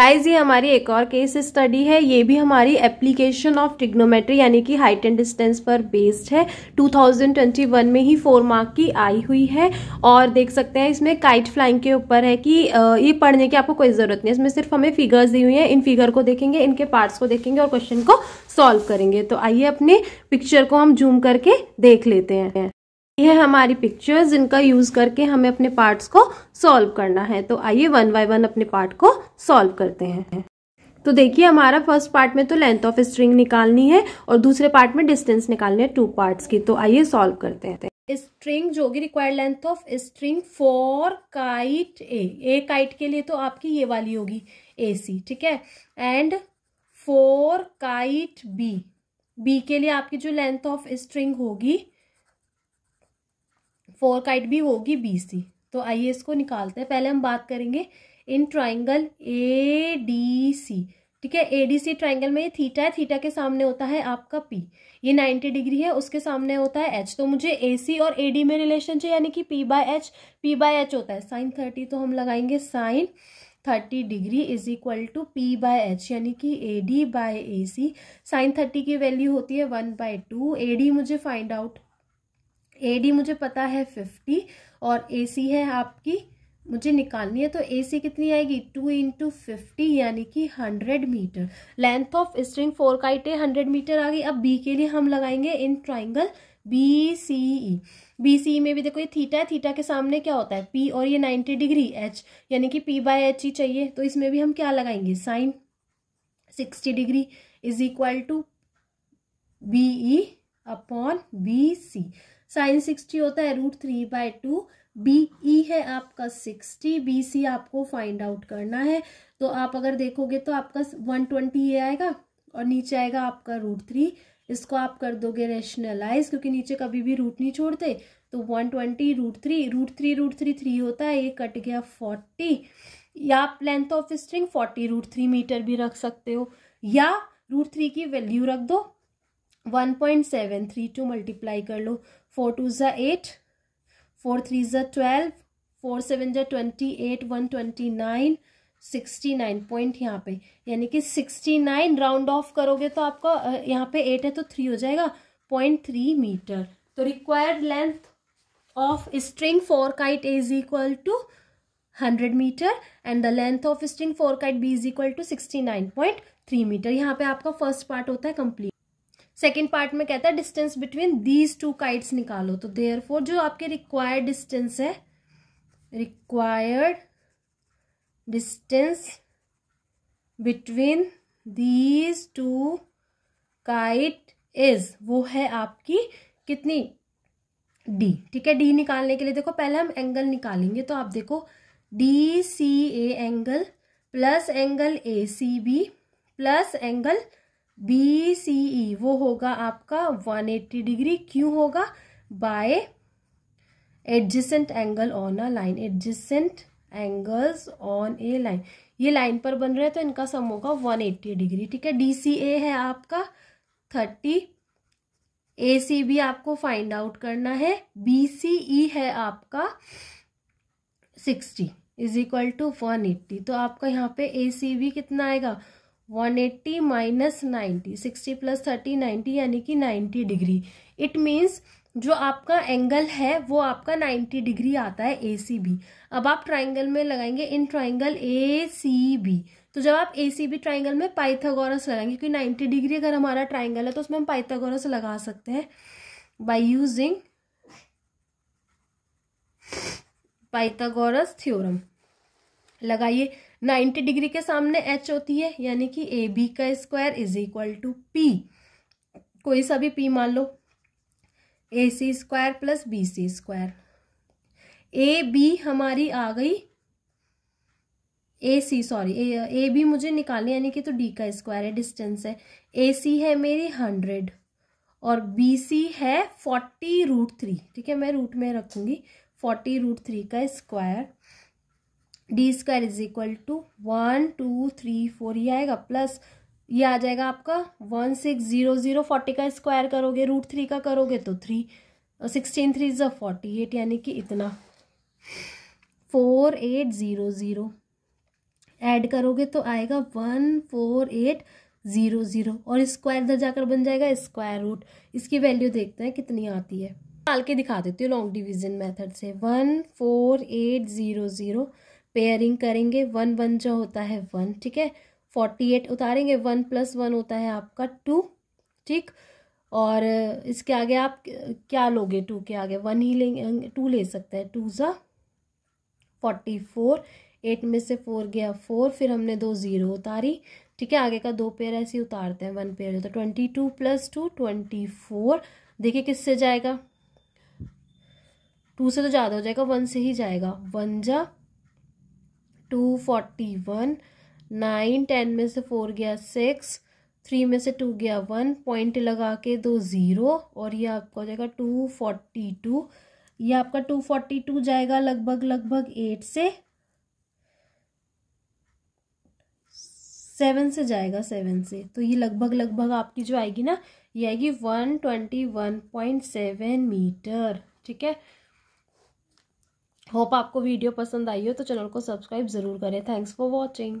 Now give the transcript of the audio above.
guys ये हमारी एक और केस स्टडी है ये भी हमारी एप्लीकेशन ऑफ टिग्नोमेट्री यानी कि हाइट एंड डिस्टेंस पर बेस्ड है 2021 में ही फोर मार्क की आई हुई है और देख सकते हैं इसमें काइट फ्लाइंग के ऊपर है कि ये पढ़ने की आपको कोई ज़रूरत नहीं है इसमें सिर्फ हमें फिगर्स दी हुई हैं इन फिगर को देखेंगे इनके पार्ट्स को देखेंगे और क्वेश्चन को सॉल्व करेंगे तो आइए अपने पिक्चर को हम जूम करके देख लेते हैं ये है हमारी पिक्चर्स जिनका यूज करके हमें अपने पार्ट्स को सॉल्व करना है तो आइए वन बाय वन अपने पार्ट को सॉल्व करते हैं तो देखिए हमारा फर्स्ट पार्ट में तो लेंथ ऑफ स्ट्रिंग निकालनी है और दूसरे पार्ट में डिस्टेंस निकालनी है टू पार्ट्स की तो आइए सॉल्व करते हैं स्ट्रिंग जो भी required length of string for kite A A kite के लिए तो आपकी ये वाली होगी ए सी ठीक है and for kite B B के लिए आपकी जो लेंथ ऑफ स्ट्रिंग होगी फोर काइट भी होगी बी सी तो आइए इसको निकालते हैं पहले हम बात करेंगे in triangle A D C ठीक है ए डी सी ट्राइंगल में ये थीटा है थीटा के सामने होता है आपका पी ये नाइन्टी डिग्री है उसके सामने होता है एच तो मुझे ए सी और ए डी में रिलेशन चाहिए यानी कि P by H P by H होता है साइन थर्टी तो हम लगाएंगे sine thirty degree is equal to P by H यानी कि A D by A C sine thirty की वैल्यू होती है one by two A D मुझे फाइंड आउट ए डी मुझे पता है फिफ्टी और ए सी है आपकी मुझे निकालनी है तो ए सी कितनी आएगी टू इंटू फिफ्टी यानी कि hundred metre length of string for kite A hundred metre आ गई अब बी के लिए हम लगाएंगे in triangle B C E B C E में भी देखो ये थीटा है थीटा के सामने क्या होता है पी और ये नाइन्टी डिग्री एच यानी कि पी बाय एच ही चाहिए तो इसमें भी हम क्या लगाएंगे sine sixty degree is equal to B E upon B C sine sixty होता है root three by two B E e है आपका सिक्सटी बी सी आपको फाइंड आउट करना है तो आप अगर देखोगे तो आपका वन ट्वेंटी ये आएगा और नीचे आएगा आपका रूट थ्री इसको आप कर दोगे रेशनलाइज क्योंकि नीचे कभी भी रूट नहीं छोड़ते तो one twenty root three root three root three three होता है ये कट गया फोर्टी या आप length of string forty root three metre भी रख सकते हो या रूट थ्री की वैल्यू रख दो one point seven three two multiply कर लो फोर टू ज़ा एट फोर थ्री ज़ा ट्वेल्व फोर सेवन ज़ा twenty eight one twenty nine sixty nine point यहाँ पे यानी कि सिक्सटी नाइन राउंड ऑफ करोगे तो आपका यहाँ पे एट है तो थ्री हो जाएगा पॉइंट थ्री मीटर तो required length of string for kite is equal to hundred metre and the length of string for kite B is equal to sixty nine point three metre यहाँ पे आपका first part होता है complete second part में कहता है distance between these two kites निकालो तो देयर फोर जो आपके रिक्वायर्ड डिस्टेंस है required distance between these two kite is वो है आपकी कितनी डी ठीक है डी निकालने के लिए देखो पहले हम एंगल निकालेंगे तो आप देखो D C A angle plus angle A C B plus angle B C E वो होगा आपका 180 डिग्री क्यों होगा by adjacent angle on a line adjacent angles on a line ये लाइन पर बन रहे हैं तो इनका सम होगा 180 डिग्री ठीक है डी सी ए है आपका 30 ए सी भी आपको फाइंड आउट करना है बी सी ई है आपका 60 is equal to one eighty तो आपका यहाँ पे ए सी बी कितना आएगा one eighty minus ninety sixty plus thirty ninety यानी कि नाइन्टी डिग्री इट मीन्स जो आपका एंगल है वो आपका नाइन्टी डिग्री आता है ए सी बी अब आप ट्राइंगल में लगाएंगे in triangle A C B तो जब आप ए सी बी ट्राइंगल में पाइथागोरस लगाएंगे क्योंकि नाइन्टी डिग्री अगर हमारा ट्राइंगल है तो उसमें हम पाइथागोरस लगा सकते हैं बाई यूजिंग पाइथागोरस थ्योरम लगाइए 90 डिग्री के सामने एच होती है यानी कि ए बी का square is equal to P कोई सा भी पी मान लो A C square plus B C square A B हमारी आ गई ए सी सॉरी ए बी मुझे निकालनी यानी कि तो डी का स्क्वायर है डिस्टेंस है ए सी है मेरी हंड्रेड और बी सी है फोर्टी रूट थ्री ठीक है मैं रूट में रखूंगी फोर्टी रूट थ्री का square D square is equal to one two three four ये आएगा प्लस ये आ जाएगा आपका one six zero zero forty का स्क्वायर करोगे रूट थ्री का करोगे तो थ्री सिक्सटीन थ्री ज़ा फोर्टी एट यानी कि इतना four eight zero zero add करोगे तो आएगा one four eight zero zero और स्क्वायर इधर जाकर बन जाएगा स्क्वायर रूट इसकी वैल्यू देखते हैं कितनी आती है डाल के दिखा देती हूँ लॉन्ग डिविजन मेथड से one four eight zero zero pairing करेंगे वन वन जो होता है वन ठीक है फोर्टी एट उतारेंगे वन प्लस वन होता है आपका टू ठीक और इसके आगे आप क्या लोगे टू के आगे वन ही लेंगे टू ले सकते हैं टू ज़ा फोर्टी फोर एट में से फोर गया फोर फिर हमने दो ज़ीरो उतारी ठीक है आगे का दो पेयर ऐसे उतारते हैं वन पेयर होता twenty two plus two twenty four देखिए किससे जाएगा टू से तो ज़्यादा हो जाएगा वन से ही जाएगा वन जा two forty one nine ten में से फोर गया सिक्स थ्री में से टू गया वन पॉइंट लगा के दो ज़ीरो और ये आपका हो जाएगा टू फोर्टी टू ये आपका टू फोर्टी टू जाएगा लगभग लगभग एट से सेवन से जाएगा सेवन से तो ये लगभग लगभग आपकी जो आएगी ना ये आएगी one twenty one point seven metre ठीक है होप आपको वीडियो पसंद आई हो तो चैनल को सब्सक्राइब ज़रूर करें थैंक्स फॉर वॉचिंग